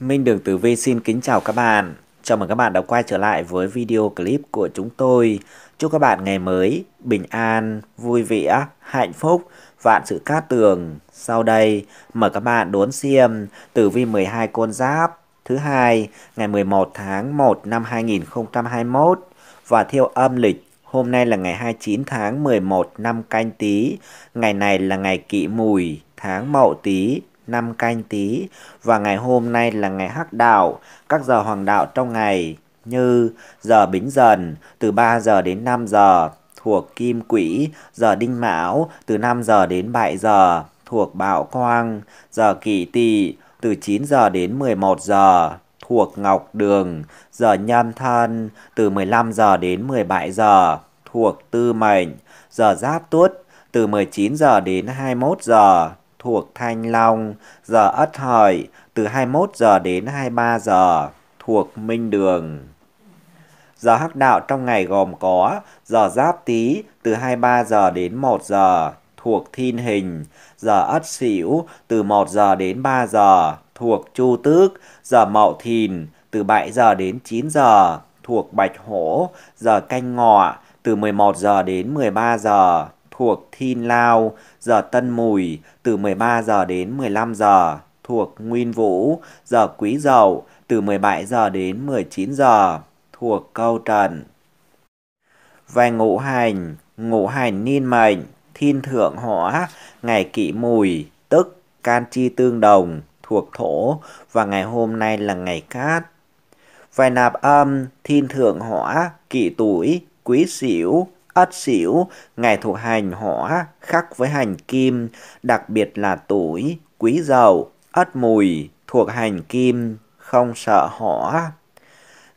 Minh Đường Tử Vi xin kính chào các bạn. Chào mừng các bạn đã quay trở lại với video clip của chúng tôi. Chúc các bạn ngày mới, bình an, vui vẻ, hạnh phúc, vạn sự cát tường. Sau đây, mời các bạn đốn xem Tử Vi 12 con giáp thứ hai ngày 11 tháng 1 năm 2021 và theo âm lịch Hôm nay là ngày 29 tháng 11 năm canh tí, ngày này là ngày kỵ mùi, tháng mậu tí, năm canh tí và ngày hôm nay là ngày hắc đạo, các giờ hoàng đạo trong ngày như giờ bính dần từ 3 giờ đến 5 giờ thuộc kim quỹ, giờ đinh mão từ 5 giờ đến 7 giờ thuộc bạo quang, giờ kỷ tỵ từ 9 giờ đến 11 giờ thuộc ngọc đường, giờ nhâm thân từ 15 giờ đến 17 giờ thuộc tư mệnh, giờ giáp tuất từ 19 giờ đến 21 giờ thuộc Thanh Long, giờ Ất Hợi từ 21 giờ đến 23 giờ thuộc Minh Đường. Giờ hắc đạo trong ngày gồm có giờ Giáp Tý từ 23 giờ đến 1 giờ thuộc Thiên Hình, giờ Ất Sửu từ 1 giờ đến 3 giờ thuộc Chu Tước, giờ Mậu Thìn từ 7 giờ đến 9 giờ thuộc Bạch Hổ, giờ Canh Ngọ từ 11 giờ đến 13 giờ thuộc Thiên Lao, giờ Tân Mùi từ 13 giờ đến 15 giờ thuộc Nguyên Vũ, giờ Quý Dậu từ 17 giờ đến 19 giờ thuộc Câu Trần. Về ngũ hành, ngũ hành niên mệnh, thiên thượng hỏa, ngày kỷ mùi, tức can chi tương đồng, thuộc thổ và ngày hôm nay là ngày cát. Về nạp âm, thiên thượng hỏa, kỷ tuổi, quý sửu, ất xỉu ngày thuộc hành hỏa khắc với hành kim, đặc biệt là tuổi quý dậu, ất mùi thuộc hành kim, không sợ hỏa.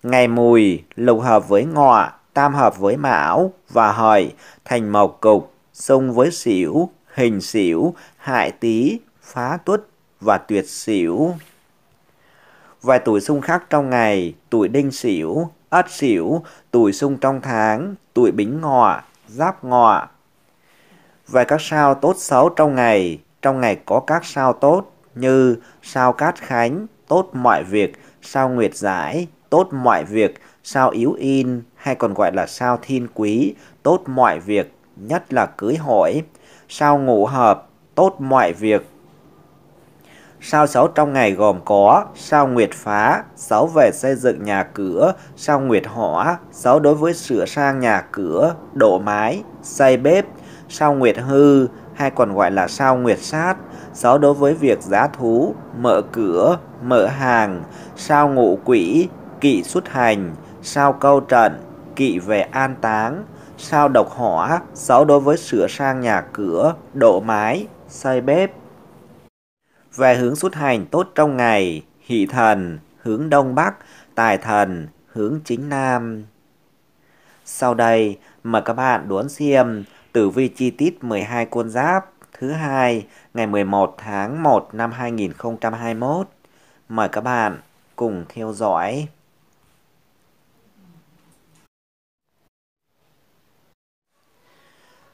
Ngày mùi lục hợp với ngọ, tam hợp với mão và hợi thành mộc cục, xung với xỉu, hình xỉu, hại tý, phá tuất và tuyệt xỉu. Vài tuổi xung khắc trong ngày, tuổi đinh xỉu, Ất xỉu tuổi xung trong tháng, tuổi Bính Ngọ, Giáp Ngọ. Về các sao tốt xấu trong ngày, trong ngày có các sao tốt như sao Cát Khánh, tốt mọi việc, sao Nguyệt Giải, tốt mọi việc, sao Yếu In hay còn gọi là sao Thiên Quý, tốt mọi việc, nhất là cưới hỏi, sao Ngũ Hợp, tốt mọi việc, Sao sáu trong ngày gồm có sao nguyệt phá, sáu về xây dựng nhà cửa, sao nguyệt hỏa, sáu đối với sửa sang nhà cửa, đổ mái, xây bếp, sao nguyệt hư hay còn gọi là sao nguyệt sát, sáu đối với việc giá thú, mở cửa, mở hàng, sao ngụ quỷ, kỵ xuất hành, sao câu trận, kỵ về an táng, sao độc hỏa, sáu đối với sửa sang nhà cửa, đổ mái, xây bếp về hướng xuất hành tốt trong ngày, hỷ thần, hướng đông bắc, tài thần, hướng chính nam. Sau đây, mời các bạn đón xem tử vi chi tiết 12 con giáp thứ hai ngày 11 tháng 1 năm 2021. Mời các bạn cùng theo dõi.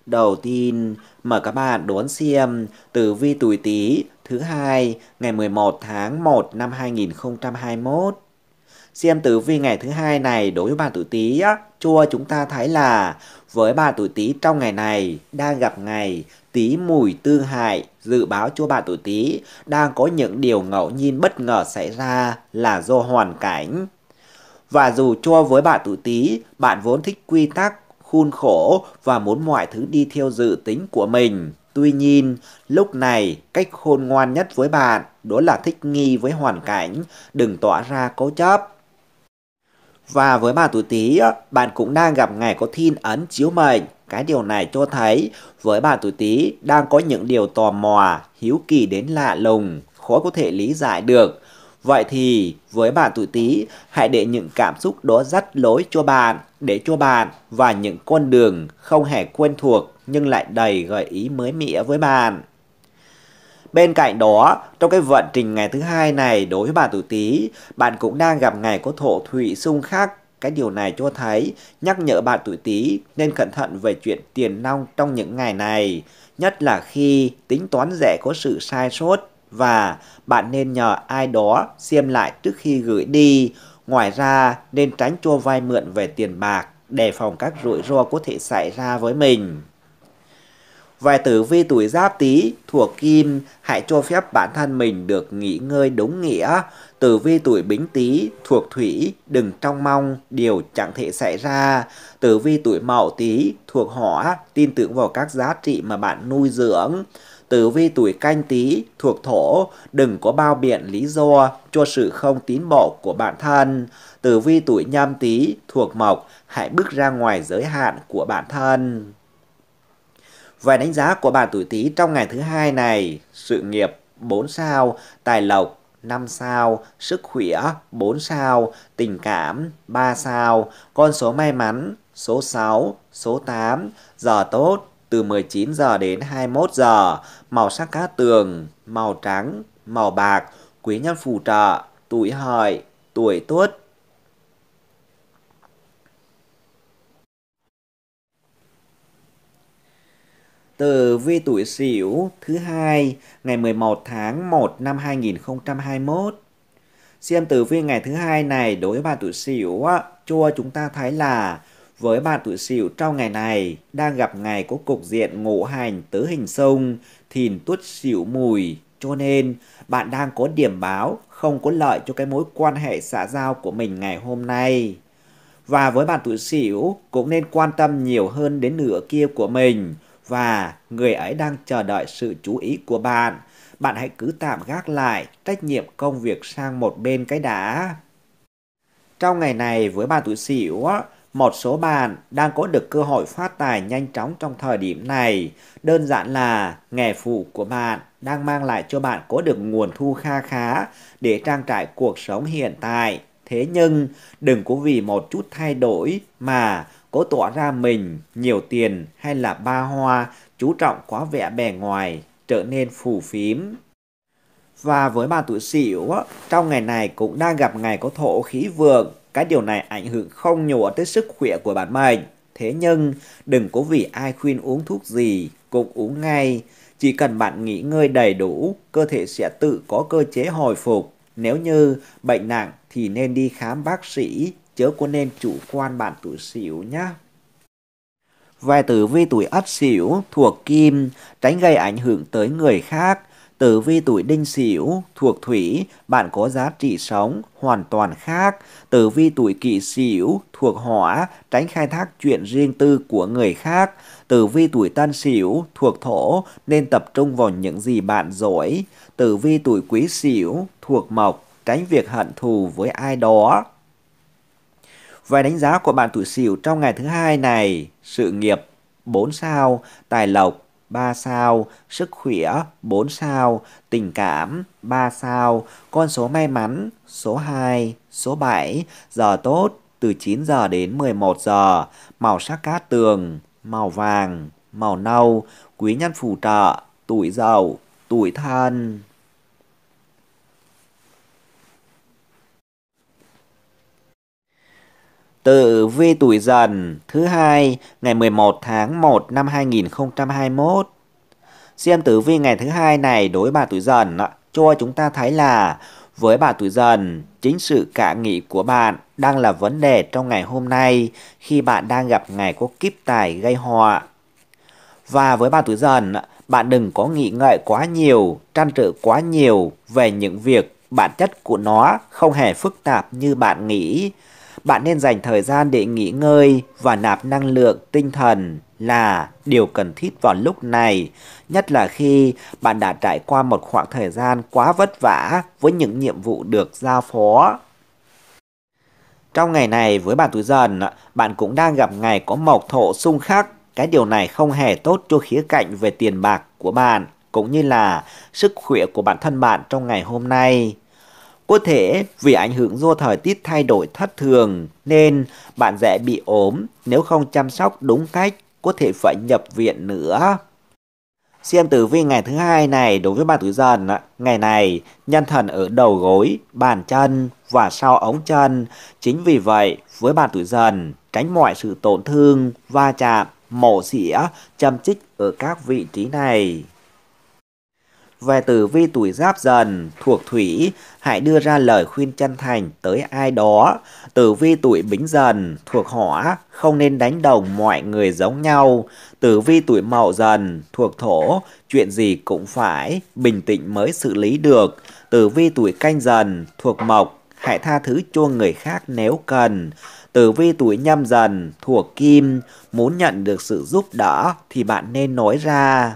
Đầu tiên, mời các bạn đón xem tử vi tuổi Tý thứ hai ngày 11 tháng 1 năm 2021. Xem tử vi ngày thứ hai này đối với bạn tuổi Tý á, chua chúng ta thấy là với bạn tuổi Tý trong ngày này đang gặp ngày Tý mùi tương hại, dự báo cho bạn tuổi Tý đang có những điều ngẫu nhiên bất ngờ xảy ra là do hoàn cảnh. Và dù cho với bạn tuổi Tý, bạn vốn thích quy tắc, khuôn khổ và muốn mọi thứ đi theo dự tính của mình, Tuy nhiên, lúc này cách khôn ngoan nhất với bạn đó là thích nghi với hoàn cảnh, đừng tỏa ra cố chấp. Và với bà tuổi Tý, bạn cũng đang gặp ngày có thiên ấn chiếu mệnh. Cái điều này cho thấy với bà tuổi Tý đang có những điều tò mò, hiếu kỳ đến lạ lùng, khó có thể lý giải được. Vậy thì với bạn tuổi Tý, hãy để những cảm xúc đó dắt lối cho bạn, để cho bạn và những con đường không hề quen thuộc nhưng lại đầy gợi ý mới mỉa với bạn. Bên cạnh đó, trong cái vận trình ngày thứ hai này đối với bà tuổi Tý, bạn cũng đang gặp ngày có thổ thủy xung khắc. Cái điều này cho thấy nhắc nhở bạn tuổi Tý nên cẩn thận về chuyện tiền nong trong những ngày này, nhất là khi tính toán rẻ có sự sai sót và bạn nên nhờ ai đó xem lại trước khi gửi đi. Ngoài ra nên tránh cho vay mượn về tiền bạc, đề phòng các rủi ro có thể xảy ra với mình. Về tử vi tuổi giáp tý thuộc kim, hãy cho phép bản thân mình được nghỉ ngơi đúng nghĩa. Tử vi tuổi bính tý thuộc thủy, đừng trong mong, điều chẳng thể xảy ra. Tử vi tuổi mậu tý thuộc hỏa, tin tưởng vào các giá trị mà bạn nuôi dưỡng. Tử vi tuổi canh tý thuộc thổ, đừng có bao biện lý do cho sự không tín bộ của bản thân. Tử vi tuổi nhâm tý thuộc mộc, hãy bước ra ngoài giới hạn của bản thân. Vài đánh giá của bạn tuổi Tý trong ngày thứ hai này, sự nghiệp 4 sao, tài lộc 5 sao, sức khỏe 4 sao, tình cảm 3 sao, con số may mắn số 6, số 8, giờ tốt từ 19 giờ đến 21 giờ, màu sắc cá tường, màu trắng, màu bạc, quý nhân phù trợ, tuổi hợi, tuổi tuất, Tử vi tuổi Sửu thứ hai ngày 11 tháng 1 năm 2021. Xem tử vi ngày thứ hai này đối với bạn tuổi Sửu cho chúng ta thấy là với bạn tuổi Sửu trong ngày này đang gặp ngày có cục diện ngũ hành tứ hình xung, thìn tuất Sửu mùi, cho nên bạn đang có điểm báo không có lợi cho cái mối quan hệ xã giao của mình ngày hôm nay. Và với bạn tuổi Sửu cũng nên quan tâm nhiều hơn đến nửa kia của mình và người ấy đang chờ đợi sự chú ý của bạn. Bạn hãy cứ tạm gác lại trách nhiệm công việc sang một bên cái đã. Trong ngày này với bà tuổi sửu, một số bạn đang có được cơ hội phát tài nhanh chóng trong thời điểm này. Đơn giản là nghề phụ của bạn đang mang lại cho bạn có được nguồn thu kha khá để trang trải cuộc sống hiện tại. Thế nhưng đừng có vì một chút thay đổi mà cố tỏ ra mình, nhiều tiền hay là ba hoa, chú trọng quá vẻ bề ngoài, trở nên phù phím. Và với bà tuổi sửu, trong ngày này cũng đang gặp ngày có thổ khí vượng, cái điều này ảnh hưởng không nhỏ tới sức khỏe của bản mệnh. Thế nhưng, đừng có vì ai khuyên uống thuốc gì, cũng uống ngay. Chỉ cần bạn nghỉ ngơi đầy đủ, cơ thể sẽ tự có cơ chế hồi phục. Nếu như bệnh nặng thì nên đi khám bác sĩ, chớ có nên chủ quan bạn tuổi xỉu nhé. Về tử vi tuổi ất xỉu thuộc kim, tránh gây ảnh hưởng tới người khác. Tử vi tuổi đinh xỉu thuộc thủy, bạn có giá trị sống hoàn toàn khác. Tử vi tuổi kỷ xỉu thuộc hỏa, tránh khai thác chuyện riêng tư của người khác. Tử vi tuổi tân xỉu thuộc thổ, nên tập trung vào những gì bạn giỏi. Tử vi tuổi quý xỉu thuộc mộc, tránh việc hận thù với ai đó. Vài đánh giá của bạn tuổi Sửu trong ngày thứ hai này, sự nghiệp 4 sao, tài lộc 3 sao, sức khỏe 4 sao, tình cảm 3 sao, con số may mắn số 2, số 7, giờ tốt từ 9 giờ đến 11 giờ, màu sắc cát tường, màu vàng, màu nâu, quý nhân phù trợ, tuổi giàu, tuổi thân. Tử vi tuổi dần thứ hai ngày 11 tháng 1 năm 2021. Xem tử vi ngày thứ hai này đối bà tuổi dần cho chúng ta thấy là với bà tuổi dần, chính sự cạ nghị của bạn đang là vấn đề trong ngày hôm nay khi bạn đang gặp ngày có kiếp tài gây họa. Và với bà tuổi dần, bạn đừng có nghĩ ngợi quá nhiều, trăn trở quá nhiều về những việc bản chất của nó không hề phức tạp như bạn nghĩ bạn nên dành thời gian để nghỉ ngơi và nạp năng lượng tinh thần là điều cần thiết vào lúc này, nhất là khi bạn đã trải qua một khoảng thời gian quá vất vả với những nhiệm vụ được giao phó. Trong ngày này với bạn tuổi dần, bạn cũng đang gặp ngày có mộc thổ xung khắc. Cái điều này không hề tốt cho khía cạnh về tiền bạc của bạn, cũng như là sức khỏe của bản thân bạn trong ngày hôm nay. Có thể vì ảnh hưởng do thời tiết thay đổi thất thường nên bạn dễ bị ốm nếu không chăm sóc đúng cách, có thể phải nhập viện nữa. Xem tử vi ngày thứ hai này đối với bạn tuổi dần, ngày này nhân thần ở đầu gối, bàn chân và sau ống chân. Chính vì vậy, với bạn tuổi dần, tránh mọi sự tổn thương, va chạm, mổ xỉa, châm chích ở các vị trí này về tử vi tuổi giáp dần thuộc thủy hãy đưa ra lời khuyên chân thành tới ai đó tử vi tuổi bính dần thuộc hỏa không nên đánh đồng mọi người giống nhau tử vi tuổi mậu dần thuộc thổ chuyện gì cũng phải bình tĩnh mới xử lý được tử vi tuổi canh dần thuộc mộc hãy tha thứ cho người khác nếu cần Tử vi tuổi nhâm dần thuộc kim, muốn nhận được sự giúp đỡ thì bạn nên nói ra.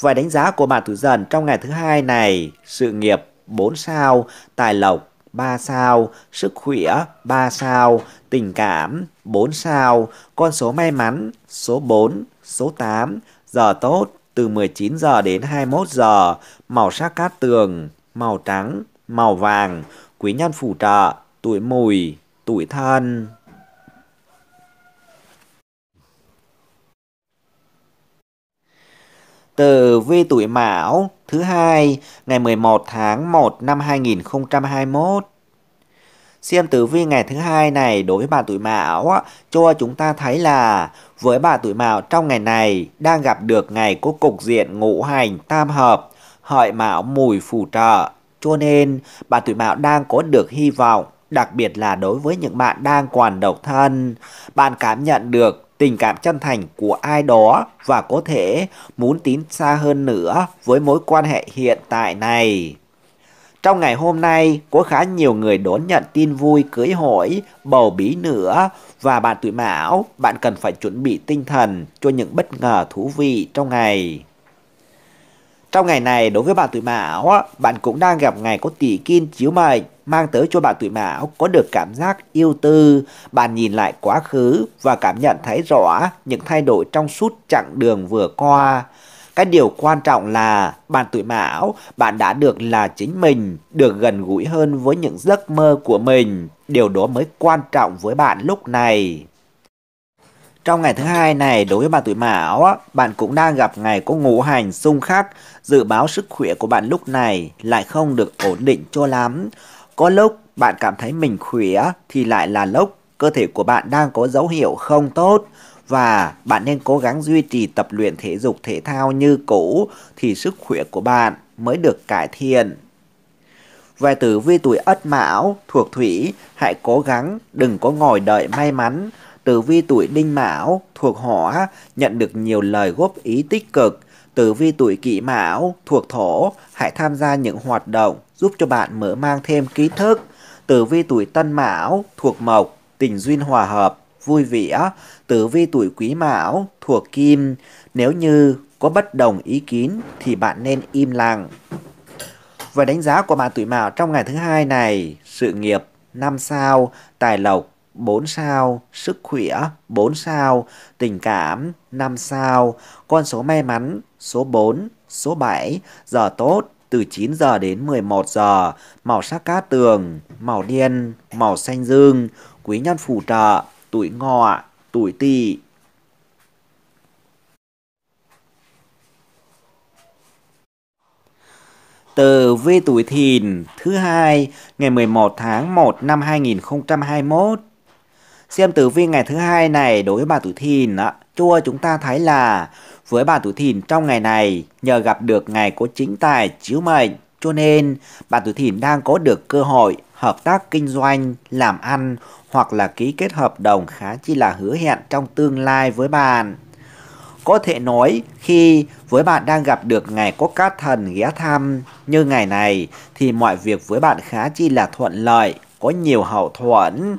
Và đánh giá của bạn tuổi dần trong ngày thứ hai này, sự nghiệp 4 sao, tài lộc 3 sao, sức khỏe 3 sao, tình cảm 4 sao, con số may mắn số 4, số 8, giờ tốt từ 19 giờ đến 21 giờ, màu sắc cát tường, màu trắng, màu vàng, quý nhân phù trợ, tuổi mùi, tuổi thân. Tử vi tuổi Mão thứ hai ngày 11 tháng 1 năm 2021. Xem tử vi ngày thứ hai này đối với bà tuổi Mão cho chúng ta thấy là với bà tuổi Mão trong ngày này đang gặp được ngày có cục diện ngũ hành tam hợp, hợi Mão mùi phù trợ. Cho nên bà tuổi Mão đang có được hy vọng, đặc biệt là đối với những bạn đang còn độc thân, bạn cảm nhận được tình cảm chân thành của ai đó và có thể muốn tiến xa hơn nữa với mối quan hệ hiện tại này. Trong ngày hôm nay, có khá nhiều người đón nhận tin vui cưới hỏi, bầu bí nữa và bạn tuổi mão, bạn cần phải chuẩn bị tinh thần cho những bất ngờ thú vị trong ngày. Trong ngày này, đối với bạn tuổi mão, bạn cũng đang gặp ngày có tỷ kim chiếu mệnh, mang tới cho bạn tuổi mão có được cảm giác yêu tư. Bạn nhìn lại quá khứ và cảm nhận thấy rõ những thay đổi trong suốt chặng đường vừa qua. Cái điều quan trọng là bạn tuổi mão, bạn đã được là chính mình, được gần gũi hơn với những giấc mơ của mình. Điều đó mới quan trọng với bạn lúc này. Trong ngày thứ hai này, đối với bạn tuổi Mão, bạn cũng đang gặp ngày có ngũ hành xung khắc, dự báo sức khỏe của bạn lúc này lại không được ổn định cho lắm. Có lúc bạn cảm thấy mình khỏe thì lại là lúc cơ thể của bạn đang có dấu hiệu không tốt và bạn nên cố gắng duy trì tập luyện thể dục thể thao như cũ thì sức khỏe của bạn mới được cải thiện. Về tử vi tuổi Ất Mão thuộc Thủy, hãy cố gắng đừng có ngồi đợi may mắn tử vi tuổi đinh mão thuộc hỏa nhận được nhiều lời góp ý tích cực. Tử vi tuổi kỷ mão thuộc thổ hãy tham gia những hoạt động giúp cho bạn mở mang thêm kiến thức. Tử vi tuổi tân mão thuộc mộc tình duyên hòa hợp vui vẻ. Tử vi tuổi quý mão thuộc kim nếu như có bất đồng ý kiến thì bạn nên im lặng. Và đánh giá của bạn tuổi mão trong ngày thứ hai này, sự nghiệp năm sao, tài lộc 4 sao, sức khỏe 4 sao, tình cảm 5 sao, con số may mắn số 4, số 7, giờ tốt từ 9 giờ đến 11 giờ, màu sắc cát tường, màu đen, màu xanh dương, quý nhân phù trợ, tuổi ngọ, tuổi tỵ. Từ vi tuổi thìn thứ hai ngày 11 tháng 1 năm 2021 Xem tử vi ngày thứ hai này đối với bà tuổi thìn á, chua chúng ta thấy là với bà tuổi thìn trong ngày này nhờ gặp được ngày có chính tài chiếu mệnh cho nên bà tuổi thìn đang có được cơ hội hợp tác kinh doanh, làm ăn hoặc là ký kết hợp đồng khá chi là hứa hẹn trong tương lai với bạn. Có thể nói khi với bạn đang gặp được ngày có cát thần ghé thăm như ngày này thì mọi việc với bạn khá chi là thuận lợi, có nhiều hậu thuẫn.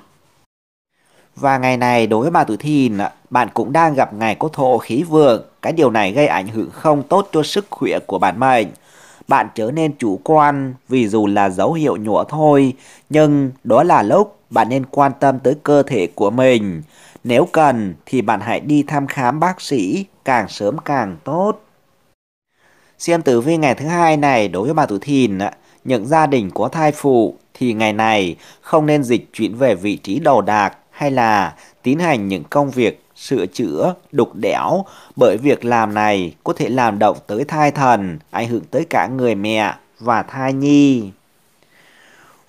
Và ngày này đối với bà tuổi thìn, bạn cũng đang gặp ngày có thổ khí vượng, cái điều này gây ảnh hưởng không tốt cho sức khỏe của bản mệnh. Bạn trở nên chủ quan vì dù là dấu hiệu nhỏ thôi, nhưng đó là lúc bạn nên quan tâm tới cơ thể của mình. Nếu cần thì bạn hãy đi thăm khám bác sĩ càng sớm càng tốt. Xem tử vi ngày thứ hai này đối với bà tuổi thìn, những gia đình có thai phụ thì ngày này không nên dịch chuyển về vị trí đầu đạc hay là tiến hành những công việc sửa chữa, đục đẽo bởi việc làm này có thể làm động tới thai thần, ảnh hưởng tới cả người mẹ và thai nhi.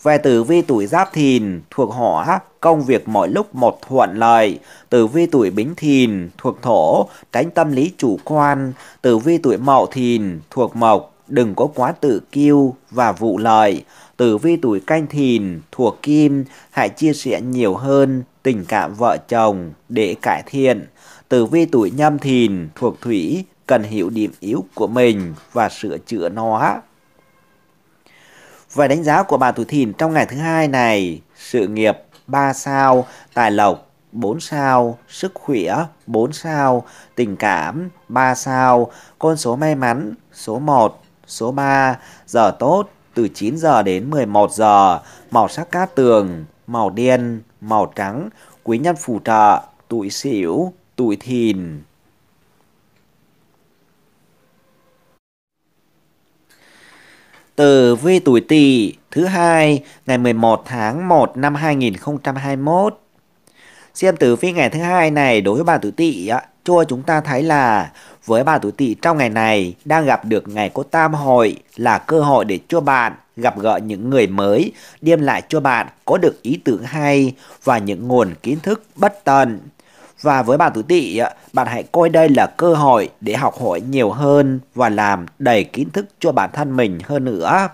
Về tử vi tuổi giáp thìn thuộc hỏa, công việc mọi lúc một thuận lợi. Tử vi tuổi bính thìn thuộc thổ, tránh tâm lý chủ quan. Tử vi tuổi mậu thìn thuộc mộc, đừng có quá tự kiêu và vụ lợi. Tử vi tuổi canh thìn, thuộc kim, hãy chia sẻ nhiều hơn tình cảm vợ chồng để cải thiện. Tử vi tuổi nhâm thìn, thuộc thủy, cần hiểu điểm yếu của mình và sửa chữa nó. Và đánh giá của bà tuổi thìn trong ngày thứ hai này, sự nghiệp 3 sao, tài lộc 4 sao, sức khỏe 4 sao, tình cảm 3 sao, con số may mắn số 1, Số 3, giờ tốt từ 9 giờ đến 11 giờ, màu sắc cát tường, màu đen, màu trắng, quý nhân phù trợ, tuổi sửu tuổi thìn. từ vi tuổi Tỵ, thứ hai, ngày 11 tháng 1 năm 2021. Xem tử vi ngày thứ hai này đối với bà tuổi Tỵ á cho chúng ta thấy là với bà tuổi tỵ trong ngày này đang gặp được ngày có tam hội là cơ hội để cho bạn gặp gỡ những người mới, đem lại cho bạn có được ý tưởng hay và những nguồn kiến thức bất tận. Và với bà tuổi tỵ, bạn hãy coi đây là cơ hội để học hỏi nhiều hơn và làm đầy kiến thức cho bản thân mình hơn nữa.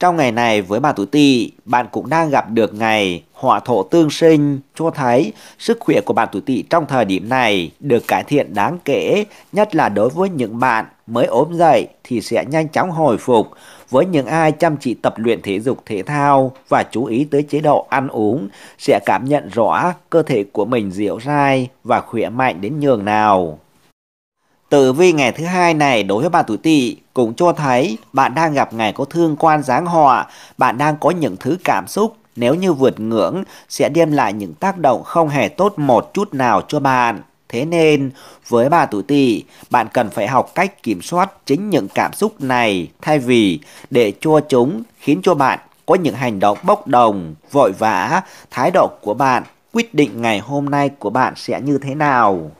Trong ngày này với bà tuổi tỵ, bạn cũng đang gặp được ngày hỏa thổ tương sinh cho thấy sức khỏe của bạn tuổi tỵ trong thời điểm này được cải thiện đáng kể, nhất là đối với những bạn mới ốm dậy thì sẽ nhanh chóng hồi phục. Với những ai chăm chỉ tập luyện thể dục thể thao và chú ý tới chế độ ăn uống sẽ cảm nhận rõ cơ thể của mình dịu dai và khỏe mạnh đến nhường nào. Tử vi ngày thứ hai này đối với bạn tuổi tỵ cũng cho thấy bạn đang gặp ngày có thương quan giáng họa, bạn đang có những thứ cảm xúc nếu như vượt ngưỡng sẽ đem lại những tác động không hề tốt một chút nào cho bạn. Thế nên, với bà tuổi tỵ, bạn cần phải học cách kiểm soát chính những cảm xúc này thay vì để cho chúng khiến cho bạn có những hành động bốc đồng, vội vã, thái độ của bạn quyết định ngày hôm nay của bạn sẽ như thế nào.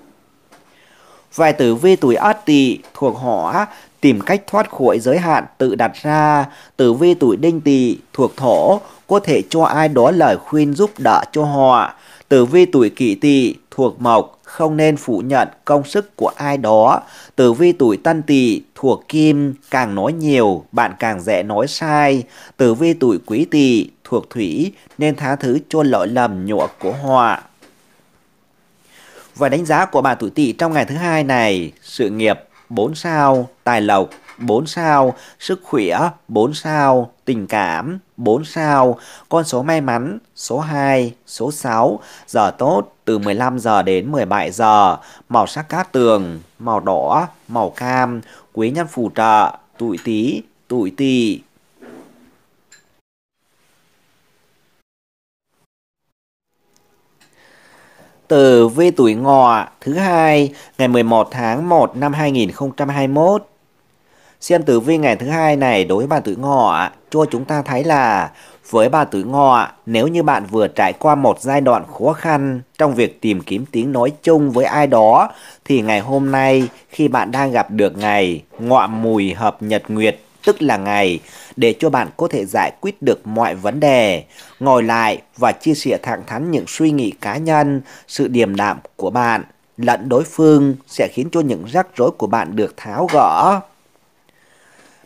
Vài tử vi tuổi Ất Tỵ thuộc hỏa tìm cách thoát khỏi giới hạn tự đặt ra, tử vi tuổi Đinh Tỵ thuộc thổ có thể cho ai đó lời khuyên giúp đỡ cho họ. Tử vi tuổi kỷ tỵ thuộc mộc không nên phủ nhận công sức của ai đó. Tử vi tuổi tân tỵ thuộc kim, càng nói nhiều, bạn càng dễ nói sai. Tử vi tuổi quý tỵ thuộc thủy nên tha thứ cho lỗi lầm nhọ của họ. Và đánh giá của bà tuổi tỵ trong ngày thứ hai này, sự nghiệp 4 sao, tài lộc 4 sao, sức khỏe 4 sao, tình cảm 4 sao, con số may mắn số 2, số 6, giờ tốt từ 15 giờ đến 17 giờ, màu sắc cát tường, màu đỏ, màu cam, quý nhân phù trợ, tuổi Tý, tuổi Tỵ. từ vi tuổi ngọ thứ hai ngày 11 tháng 1 năm 2021 Xem tử vi ngày thứ hai này đối với bà tuổi ngọ, cho chúng ta thấy là với bà tuổi ngọ, nếu như bạn vừa trải qua một giai đoạn khó khăn trong việc tìm kiếm tiếng nói chung với ai đó, thì ngày hôm nay khi bạn đang gặp được ngày ngọ mùi hợp nhật nguyệt, tức là ngày để cho bạn có thể giải quyết được mọi vấn đề, ngồi lại và chia sẻ thẳng thắn những suy nghĩ cá nhân, sự điềm đạm của bạn lẫn đối phương sẽ khiến cho những rắc rối của bạn được tháo gỡ.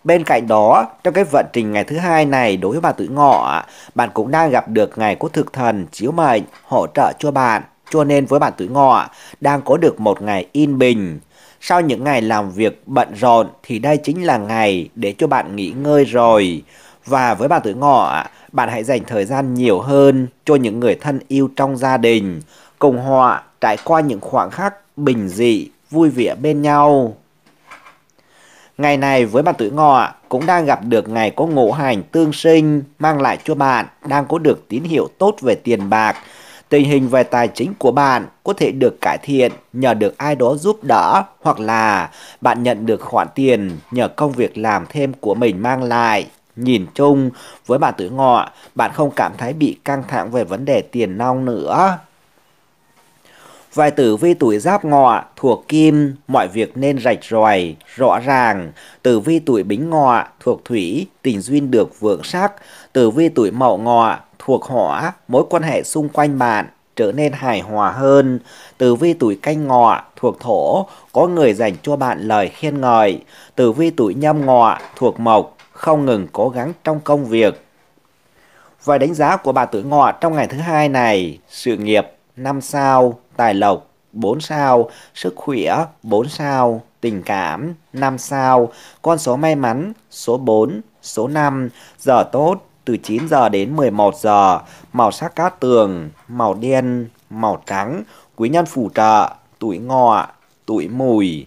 Bên cạnh đó, trong cái vận trình ngày thứ hai này đối với bà tuổi ngọ, bạn cũng đang gặp được ngày có thực thần chiếu mệnh hỗ trợ cho bạn. Cho nên với bạn tuổi ngọ, đang có được một ngày yên bình. Sau những ngày làm việc bận rộn thì đây chính là ngày để cho bạn nghỉ ngơi rồi. Và với bạn tuổi ngọ, bạn hãy dành thời gian nhiều hơn cho những người thân yêu trong gia đình, cùng họ trải qua những khoảng khắc bình dị, vui vẻ bên nhau. Ngày này với bạn tuổi ngọ cũng đang gặp được ngày có ngộ hành tương sinh mang lại cho bạn đang có được tín hiệu tốt về tiền bạc. Tình hình về tài chính của bạn có thể được cải thiện nhờ được ai đó giúp đỡ hoặc là bạn nhận được khoản tiền nhờ công việc làm thêm của mình mang lại. Nhìn chung, với bạn tuổi ngọ, bạn không cảm thấy bị căng thẳng về vấn đề tiền nong nữa. Vài tử vi tuổi giáp ngọ thuộc kim, mọi việc nên rạch ròi, rõ ràng. Tử vi tuổi bính ngọ thuộc thủy, tình duyên được vượng sắc. Tử vi tuổi mậu ngọ thuộc hỏa, mối quan hệ xung quanh bạn trở nên hài hòa hơn. Tử vi tuổi canh ngọ thuộc thổ, có người dành cho bạn lời khen ngợi. Tử vi tuổi nhâm ngọ thuộc mộc, không ngừng cố gắng trong công việc. Và đánh giá của bà tuổi ngọ trong ngày thứ hai này, sự nghiệp năm sao tài lộc 4 sao, sức khỏe 4 sao, tình cảm 5 sao, con số may mắn số 4, số 5, giờ tốt từ 9 giờ đến 11 giờ, màu sắc cát tường, màu đen, màu trắng, quý nhân phù trợ, tuổi ngọ, tuổi mùi.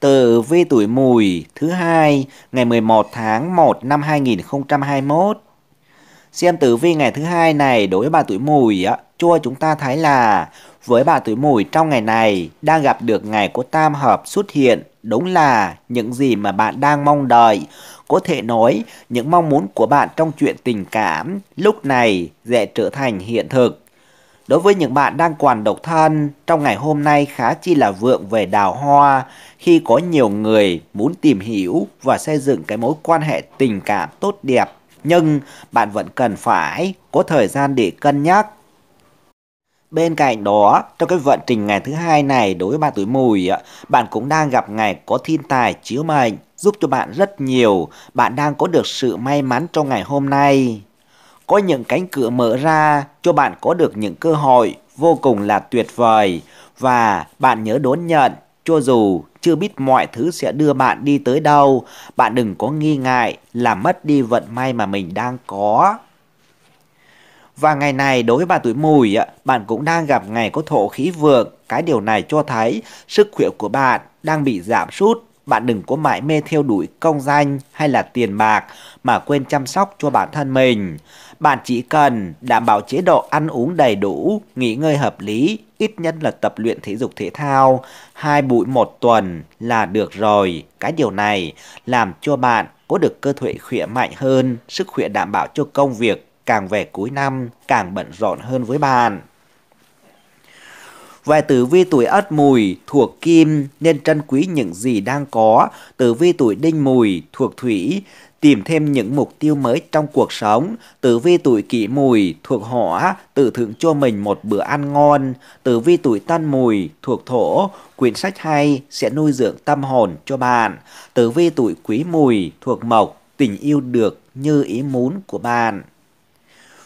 tử vi tuổi mùi thứ hai ngày 11 tháng 1 năm 2021. Xem tử vi ngày thứ hai này đối với bà tuổi mùi á, cho chúng ta thấy là với bà tuổi mùi trong ngày này đang gặp được ngày của tam hợp xuất hiện đúng là những gì mà bạn đang mong đợi. Có thể nói những mong muốn của bạn trong chuyện tình cảm lúc này sẽ trở thành hiện thực. Đối với những bạn đang còn độc thân, trong ngày hôm nay khá chi là vượng về đào hoa khi có nhiều người muốn tìm hiểu và xây dựng cái mối quan hệ tình cảm tốt đẹp. Nhưng bạn vẫn cần phải có thời gian để cân nhắc. Bên cạnh đó, trong cái vận trình ngày thứ hai này đối với bạn tuổi mùi, bạn cũng đang gặp ngày có thiên tài chiếu mệnh, giúp cho bạn rất nhiều. Bạn đang có được sự may mắn trong ngày hôm nay có những cánh cửa mở ra cho bạn có được những cơ hội vô cùng là tuyệt vời và bạn nhớ đón nhận cho dù chưa biết mọi thứ sẽ đưa bạn đi tới đâu, bạn đừng có nghi ngại làm mất đi vận may mà mình đang có. Và ngày này đối với bà tuổi mùi, bạn cũng đang gặp ngày có thổ khí vượng. Cái điều này cho thấy sức khỏe của bạn đang bị giảm sút. Bạn đừng có mãi mê theo đuổi công danh hay là tiền bạc mà quên chăm sóc cho bản thân mình. Bạn chỉ cần đảm bảo chế độ ăn uống đầy đủ, nghỉ ngơi hợp lý, ít nhất là tập luyện thể dục thể thao, hai buổi một tuần là được rồi. Cái điều này làm cho bạn có được cơ thể khỏe mạnh hơn, sức khỏe đảm bảo cho công việc càng về cuối năm càng bận rộn hơn với bạn. Về tử vi tuổi ất mùi thuộc kim nên trân quý những gì đang có, tử vi tuổi đinh mùi thuộc thủy tìm thêm những mục tiêu mới trong cuộc sống. Tử vi tuổi kỷ mùi thuộc hỏa, tự thưởng cho mình một bữa ăn ngon. Tử vi tuổi tân mùi thuộc thổ, quyển sách hay sẽ nuôi dưỡng tâm hồn cho bạn. Tử vi tuổi quý mùi thuộc mộc, tình yêu được như ý muốn của bạn.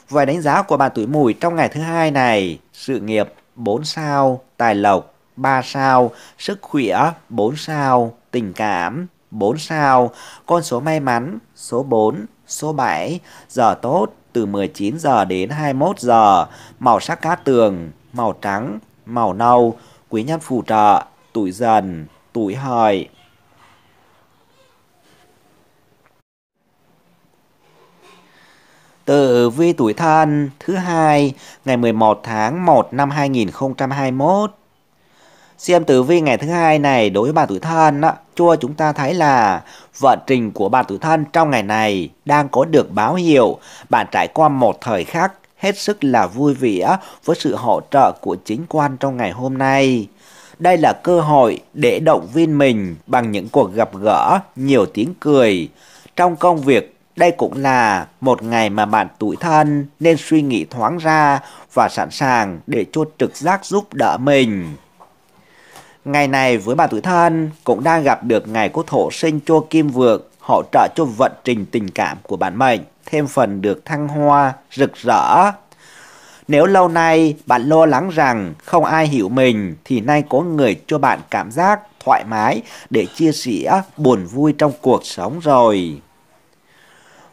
Vài đánh giá của bạn tuổi mùi trong ngày thứ hai này, sự nghiệp 4 sao, tài lộc 3 sao, sức khỏe 4 sao, tình cảm 4 sao, con số may mắn số 4, số 7, giờ tốt từ 19 giờ đến 21 giờ, màu sắc cát tường, màu trắng, màu nâu, quý nhân phù trợ, tuổi dần, tuổi hợi. Tử vi tuổi thân thứ hai ngày 11 tháng 1 năm 2021 Xem tử vi ngày thứ hai này đối với bà tuổi thân á, cho chúng ta thấy là vận trình của bà tuổi thân trong ngày này đang có được báo hiệu bạn trải qua một thời khắc hết sức là vui vẻ với sự hỗ trợ của chính quan trong ngày hôm nay. Đây là cơ hội để động viên mình bằng những cuộc gặp gỡ, nhiều tiếng cười. Trong công việc, đây cũng là một ngày mà bạn tuổi thân nên suy nghĩ thoáng ra và sẵn sàng để cho trực giác giúp đỡ mình. Ngày này với bà tuổi thân cũng đang gặp được ngày quốc thổ sinh cho kim vượng hỗ trợ cho vận trình tình cảm của bản mệnh thêm phần được thăng hoa, rực rỡ. Nếu lâu nay bạn lo lắng rằng không ai hiểu mình thì nay có người cho bạn cảm giác thoải mái để chia sẻ buồn vui trong cuộc sống rồi.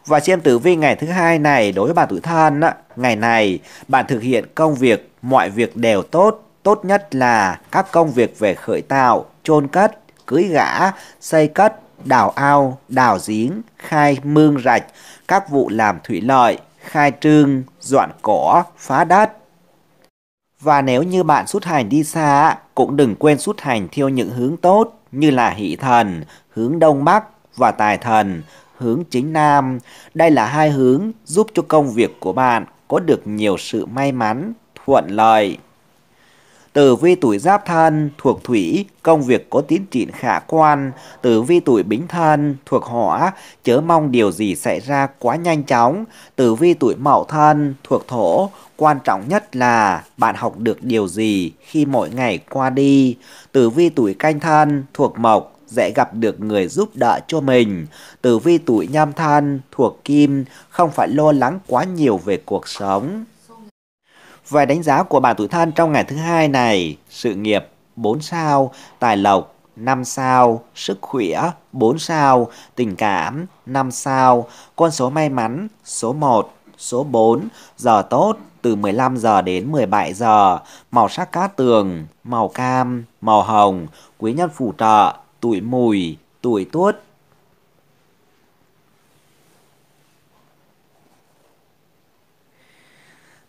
Và xem tử vi ngày thứ hai này đối với bà tuổi thân, ngày này bạn thực hiện công việc, mọi việc đều tốt, tốt nhất là các công việc về khởi tạo, chôn cất, cưới gã, xây cất, đào ao, đào giếng, khai mương rạch, các vụ làm thủy lợi, khai trương, dọn cỏ, phá đất. Và nếu như bạn xuất hành đi xa, cũng đừng quên xuất hành theo những hướng tốt như là hỷ thần, hướng đông bắc và tài thần, hướng chính nam. Đây là hai hướng giúp cho công việc của bạn có được nhiều sự may mắn, thuận lợi. Tử vi tuổi giáp thân thuộc thủy, công việc có tiến triển khả quan. Tử vi tuổi bính thân thuộc hỏa, chớ mong điều gì xảy ra quá nhanh chóng. Tử vi tuổi mậu thân thuộc thổ, quan trọng nhất là bạn học được điều gì khi mỗi ngày qua đi. Tử vi tuổi canh thân thuộc mộc, dễ gặp được người giúp đỡ cho mình. Tử vi tuổi nhâm thân thuộc kim, không phải lo lắng quá nhiều về cuộc sống. Về đánh giá của bạn tuổi thân trong ngày thứ hai này, sự nghiệp 4 sao, tài lộc 5 sao, sức khỏe 4 sao, tình cảm 5 sao, con số may mắn số 1, số 4, giờ tốt từ 15 giờ đến 17 giờ, màu sắc cát tường, màu cam, màu hồng, quý nhân phù trợ, tuổi mùi, tuổi tuất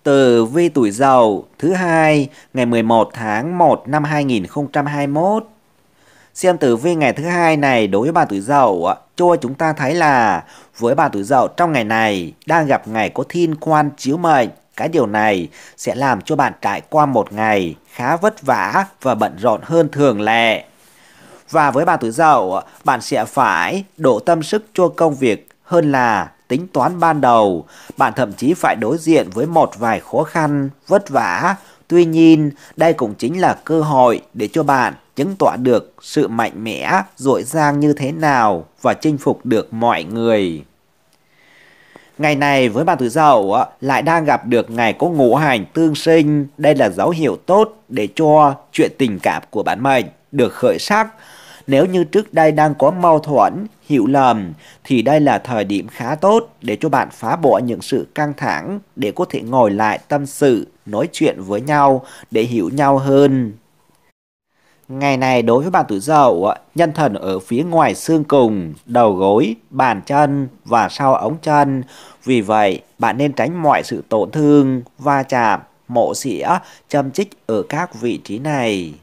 Từ vi tuổi dậu thứ hai ngày 11 tháng 1 năm 2021. Xem tử vi ngày thứ hai này đối với bà tuổi dậu, cho chúng ta thấy là với bà tuổi dậu trong ngày này đang gặp ngày có thiên quan chiếu mệnh. Cái điều này sẽ làm cho bạn trải qua một ngày khá vất vả và bận rộn hơn thường lệ. Và với bà tuổi dậu, bạn sẽ phải đổ tâm sức cho công việc hơn là tính toán ban đầu, bạn thậm chí phải đối diện với một vài khó khăn, vất vả. Tuy nhiên, đây cũng chính là cơ hội để cho bạn chứng tỏ được sự mạnh mẽ, dội dang như thế nào và chinh phục được mọi người. Ngày này với bạn tuổi dậu lại đang gặp được ngày có ngũ hành tương sinh. Đây là dấu hiệu tốt để cho chuyện tình cảm của bạn mệnh được khởi sắc nếu như trước đây đang có mâu thuẫn, hiểu lầm, thì đây là thời điểm khá tốt để cho bạn phá bỏ những sự căng thẳng để có thể ngồi lại tâm sự, nói chuyện với nhau để hiểu nhau hơn. Ngày này đối với bạn tuổi dậu, nhân thần ở phía ngoài xương cùng, đầu gối, bàn chân và sau ống chân. Vì vậy, bạn nên tránh mọi sự tổn thương, va chạm, mộ xỉa, châm chích ở các vị trí này.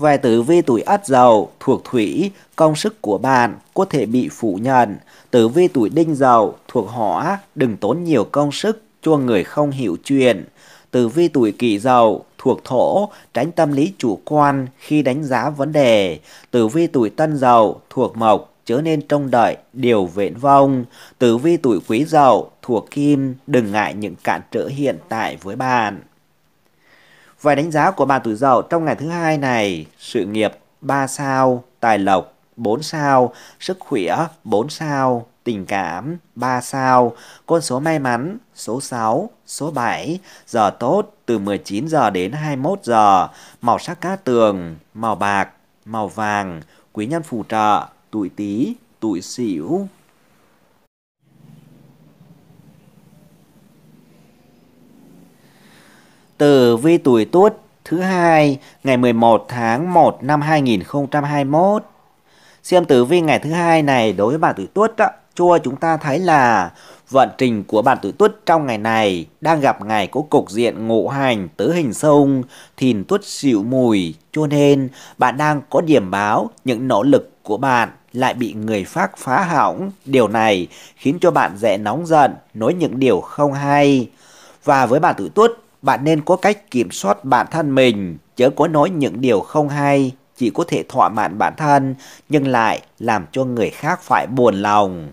Về tử vi tuổi Ất Dậu thuộc Thủy, công sức của bạn có thể bị phủ nhận. Tử vi tuổi Đinh Dậu thuộc Hỏa, đừng tốn nhiều công sức cho người không hiểu chuyện. Tử vi tuổi Kỷ Dậu thuộc Thổ, tránh tâm lý chủ quan khi đánh giá vấn đề. Tử vi tuổi Tân Dậu thuộc Mộc, chớ nên trông đợi điều vẹn vong. Tử vi tuổi Quý Dậu thuộc Kim, đừng ngại những cản trở hiện tại với bạn. Vài đánh giá của bạn tuổi dậu trong ngày thứ hai này, sự nghiệp 3 sao, tài lộc 4 sao, sức khỏe 4 sao, tình cảm 3 sao, con số may mắn số 6, số 7, giờ tốt từ 19 giờ đến 21 giờ, màu sắc cát tường, màu bạc, màu vàng, quý nhân phù trợ, tuổi Tý, tuổi Sửu. tử vi tuổi Tuất thứ hai ngày 11 tháng 1 năm 2021. Xem tử vi ngày thứ hai này đối với bạn tuổi Tuất đó, cho chúng ta thấy là vận trình của bạn tuổi Tuất trong ngày này đang gặp ngày có cục diện ngộ hành tứ hình sông, thìn Tuất xịu mùi, cho nên bạn đang có điểm báo những nỗ lực của bạn lại bị người khác phá hỏng. Điều này khiến cho bạn dễ nóng giận, nói những điều không hay. Và với bạn tuổi Tuất bạn nên có cách kiểm soát bản thân mình, chớ có nói những điều không hay, chỉ có thể thỏa mãn bản thân nhưng lại làm cho người khác phải buồn lòng.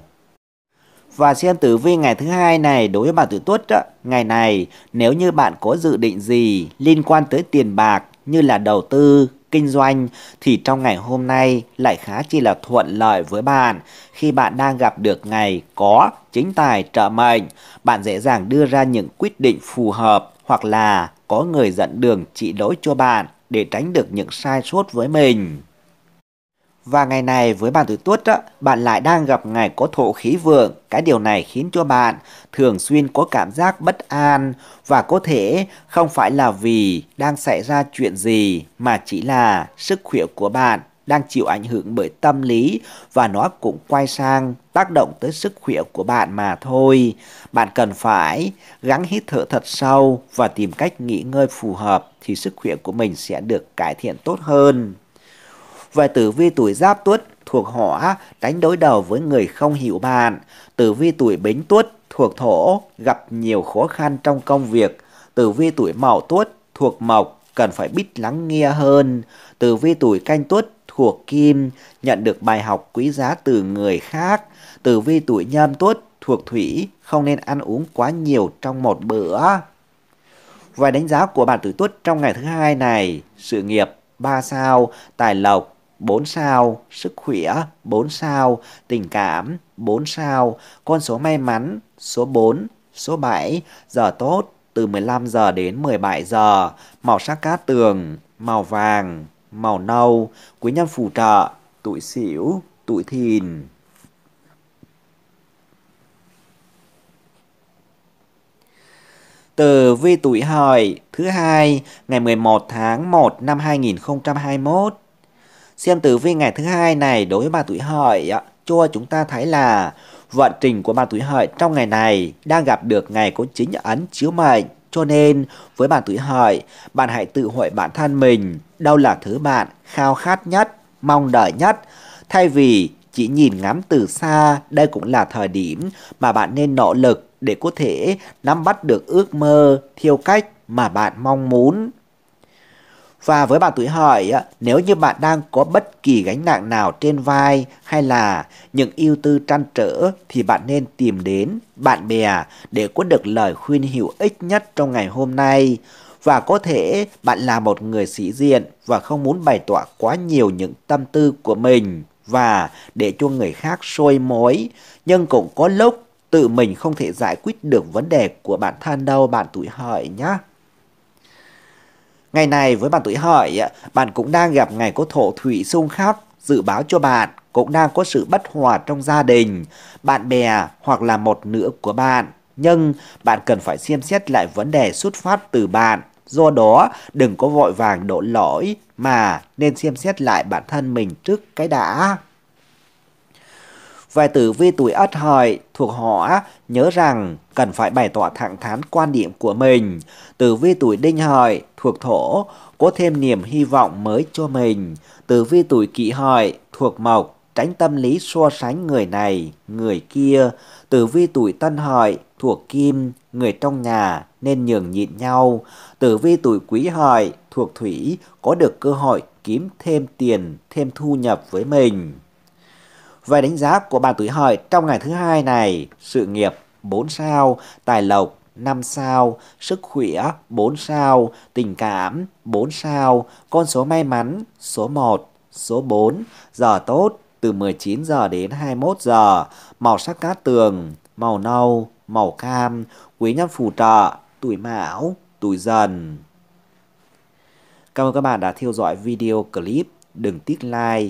Và xem tử vi ngày thứ hai này đối với bạn tuổi tuất ngày này nếu như bạn có dự định gì liên quan tới tiền bạc như là đầu tư, kinh doanh thì trong ngày hôm nay lại khá chi là thuận lợi với bạn khi bạn đang gặp được ngày có chính tài trợ mệnh bạn dễ dàng đưa ra những quyết định phù hợp hoặc là có người dẫn đường chỉ lỗi cho bạn để tránh được những sai sót với mình và ngày này với bạn tuổi tuất, bạn lại đang gặp ngày có thổ khí vượng. Cái điều này khiến cho bạn thường xuyên có cảm giác bất an và có thể không phải là vì đang xảy ra chuyện gì mà chỉ là sức khỏe của bạn đang chịu ảnh hưởng bởi tâm lý và nó cũng quay sang tác động tới sức khỏe của bạn mà thôi. Bạn cần phải gắng hít thở thật sâu và tìm cách nghỉ ngơi phù hợp thì sức khỏe của mình sẽ được cải thiện tốt hơn và tử vi tuổi giáp tuất thuộc hỏa đánh đối đầu với người không hiểu bạn. Tử vi tuổi bính tuất thuộc thổ gặp nhiều khó khăn trong công việc. Tử vi tuổi mậu tuất thuộc mộc cần phải biết lắng nghe hơn. Tử vi tuổi canh tuất thuộc kim nhận được bài học quý giá từ người khác. Tử vi tuổi nhâm tuất thuộc thủy không nên ăn uống quá nhiều trong một bữa. Và đánh giá của bạn tuổi tuất trong ngày thứ hai này, sự nghiệp 3 sao, tài lộc 4 sao, sức khỏe 4 sao, tình cảm 4 sao, con số may mắn số 4, số 7, giờ tốt từ 15 giờ đến 17 giờ, màu sắc cát tường, màu vàng, màu nâu, quý nhân phù trợ, tuổi xỉu, tuổi thìn. Từ vi tuổi hợi thứ hai ngày 11 tháng 1 năm 2021 Xem tử vi ngày thứ hai này đối với bà tuổi hợi cho chúng ta thấy là vận trình của bà tuổi hợi trong ngày này đang gặp được ngày có chính ấn chiếu mệnh. Cho nên với bà tuổi hợi, bạn hãy tự hỏi bản thân mình đâu là thứ bạn khao khát nhất, mong đợi nhất. Thay vì chỉ nhìn ngắm từ xa, đây cũng là thời điểm mà bạn nên nỗ lực để có thể nắm bắt được ước mơ theo cách mà bạn mong muốn. Và với bạn tuổi hợi, nếu như bạn đang có bất kỳ gánh nặng nào trên vai hay là những ưu tư trăn trở thì bạn nên tìm đến bạn bè để có được lời khuyên hữu ích nhất trong ngày hôm nay. Và có thể bạn là một người sĩ diện và không muốn bày tỏ quá nhiều những tâm tư của mình và để cho người khác sôi mối. Nhưng cũng có lúc tự mình không thể giải quyết được vấn đề của bản thân đâu bạn tuổi hợi nhé. Ngày này với bạn tuổi hợi, bạn cũng đang gặp ngày có thổ thủy xung khắc, dự báo cho bạn cũng đang có sự bất hòa trong gia đình, bạn bè hoặc là một nửa của bạn. Nhưng bạn cần phải xem xét lại vấn đề xuất phát từ bạn. Do đó, đừng có vội vàng đổ lỗi mà nên xem xét lại bản thân mình trước cái đã. Về tử vi tuổi ất hợi thuộc họ nhớ rằng cần phải bày tỏ thẳng thắn quan điểm của mình. Tử vi tuổi đinh hợi thuộc thổ có thêm niềm hy vọng mới cho mình. Tử vi tuổi kỷ hợi thuộc mộc tránh tâm lý so sánh người này, người kia. Tử vi tuổi tân hợi thuộc kim, người trong nhà nên nhường nhịn nhau. Tử vi tuổi quý hợi thuộc thủy có được cơ hội kiếm thêm tiền, thêm thu nhập với mình. Về đánh giá của bạn tuổi hợi trong ngày thứ hai này, sự nghiệp 4 sao, tài lộc 5 sao, sức khỏe 4 sao, tình cảm 4 sao, con số may mắn số 1, số 4, giờ tốt từ 19 giờ đến 21 giờ, màu sắc cát tường, màu nâu, màu cam, quý nhân phù trợ, tuổi mão, tuổi dần. Cảm ơn các bạn đã theo dõi video clip. Đừng tiếc like,